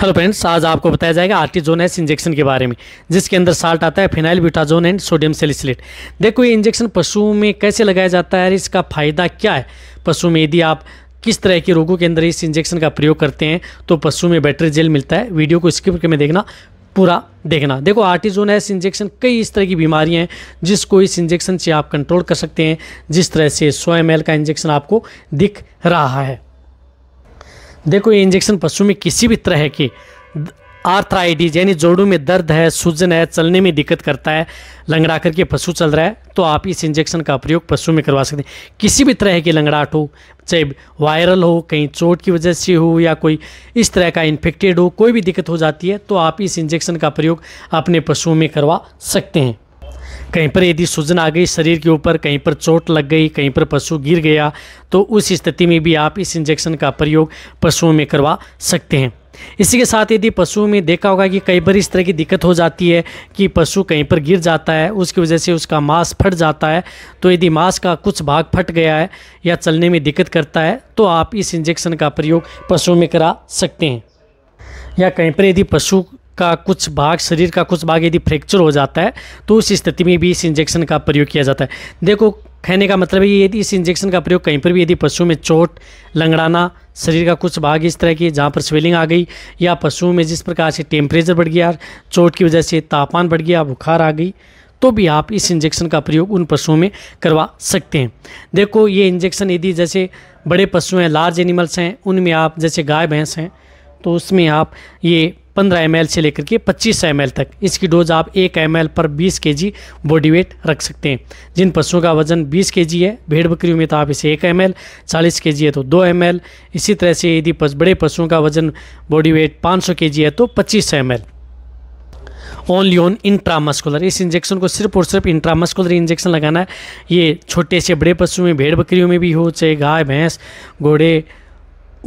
hello friends आज आपको बताया जाएगा आर्टिजोनस इंजेक्शन के बारे में जिसके अंदर साल्ट आता है phenyl butazone and sodium salicylate देखो ये इंजेक्शन पशुओं में कैसे लगाया जाता है और इसका फायदा क्या है पशु में यदि आप किस तरह के रोगों के अंदर इस इंजेक्शन का प्रयोग करते हैं तो पशु में बैटरी जेल मिलता है वीडियो को स्किप करके देखना पूरा देखना देखो आर्टिजोन एस इंजेक्शन कई इस तरह की बीमारियां हैं जिसको इस इंजेक्शन से आप कंट्रोल कर सकते हैं जिस तरह से सौ एम का इंजेक्शन आपको दिख रहा है देखो ये इंजेक्शन पशु में किसी भी तरह के आर्थराइटिस यानी जोड़ों में दर्द है सूजन है चलने में दिक्कत करता है लंगड़ा करके पशु चल रहा है तो आप इस इंजेक्शन का प्रयोग पशु में करवा सकते हैं किसी भी तरह की लंगड़ाहट हो चाहे वायरल हो कहीं चोट की वजह से हो या कोई इस तरह का इन्फेक्टेड हो कोई भी दिक्कत हो जाती है तो आप इस इंजेक्शन का प्रयोग अपने पशुओं में करवा सकते हैं कहीं पर यदि सूजन आ गई शरीर के ऊपर कहीं पर चोट लग गई कहीं पर पशु गिर गया तो उस स्थिति में भी आप इस इंजेक्शन का प्रयोग पशुओं में करवा सकते हैं इसी के साथ यदि पशुओं में देखा होगा कि कई बार इस तरह की दिक्कत हो जाती है कि पशु कहीं पर गिर जाता है उसकी वजह से उसका मांस फट जाता है तो यदि मांस का कुछ भाग फट गया है या चलने में दिक्कत करता है तो आप इस इंजेक्शन का प्रयोग पशुओं में करा सकते हैं या कहीं पर यदि पशु का कुछ भाग शरीर का कुछ भाग यदि फ्रैक्चर हो जाता है तो उस स्थिति में भी इस इंजेक्शन का प्रयोग किया जाता है देखो कहने का मतलब है यदि इस इंजेक्शन का प्रयोग कहीं पर भी यदि पशु में चोट लंगड़ाना शरीर का कुछ भाग इस तरह की जहाँ पर स्वेलिंग आ गई या पशुओं में जिस प्रकार से टेम्परेचर बढ़ गया चोट की वजह से तापमान बढ़ गया बुखार आ गई तो भी आप इस इंजेक्शन का प्रयोग उन पशुओं में करवा सकते हैं देखो ये इंजेक्शन यदि जैसे बड़े पशु हैं लार्ज एनिमल्स हैं उनमें आप जैसे गाय भैंस हैं तो उसमें आप ये 15 एम से लेकर के 25 एम तक इसकी डोज आप 1 एम पर 20 के बॉडी वेट रख सकते हैं जिन पशुओं का वजन 20 के है भेड़ बकरियों में तो आप इसे 1 एम एल चालीस के है तो 2 एम इसी तरह से यदि बड़े पशुओं का वजन बॉडी वेट 500 के है तो 25 एम ओनली ऑन इंट्रामस्कुलर इस इंजेक्शन को सिर्फ और सिर्फ इंट्रामस्कुलर इंजेक्शन लगाना है ये छोटे से बड़े पशुओं में भेड़ बकरियों में भी हो चाहे गाय भैंस घोड़े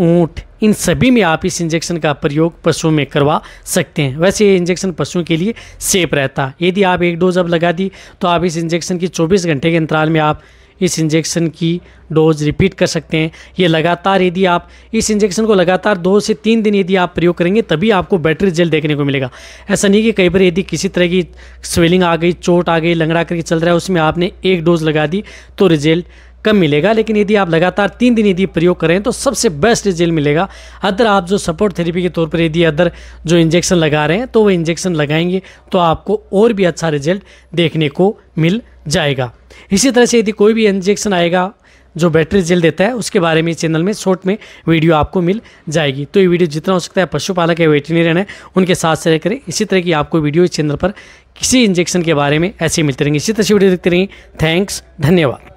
ऊँट इन सभी में आप इस इंजेक्शन का प्रयोग पशुओं में करवा सकते हैं वैसे ये इंजेक्शन पशुओं के लिए सेफ रहता है यदि आप एक डोज अब लगा दी तो आप इस इंजेक्शन की 24 घंटे के अंतराल में आप इस इंजेक्शन की डोज रिपीट कर सकते हैं ये लगातार यदि आप इस इंजेक्शन को लगातार दो से तीन दिन यदि आप प्रयोग करेंगे तभी आपको बेटर रिजल्ट देखने को मिलेगा ऐसा नहीं कि कई बार यदि किसी तरह की स्वेलिंग आ गई चोट आ गई लंगड़ा करके चल रहा है उसमें आपने एक डोज लगा दी तो रिजल्ट कम मिलेगा लेकिन यदि आप लगातार तीन दिन यदि प्रयोग करें तो सबसे बेस्ट रिजल्ट मिलेगा अदर आप जो सपोर्ट थेरेपी के तौर पर यदि अदर जो इंजेक्शन लगा रहे हैं तो वह इंजेक्शन लगाएंगे तो आपको और भी अच्छा रिजल्ट देखने को मिल जाएगा इसी तरह से यदि कोई भी इंजेक्शन आएगा जो बैटरी जेल देता है उसके बारे में चैनल में शॉर्ट में वीडियो आपको मिल जाएगी तो ये वीडियो जितना हो सकता है पशुपालक या वेटनेरियन है उनके साथ शेयर करें इसी तरह की आपको वीडियो इस चैनल पर किसी इंजेक्शन के बारे में ऐसे ही मिलते रहेंगे इसी तरह से वीडियो देखते रहेंगे थैंक्स धन्यवाद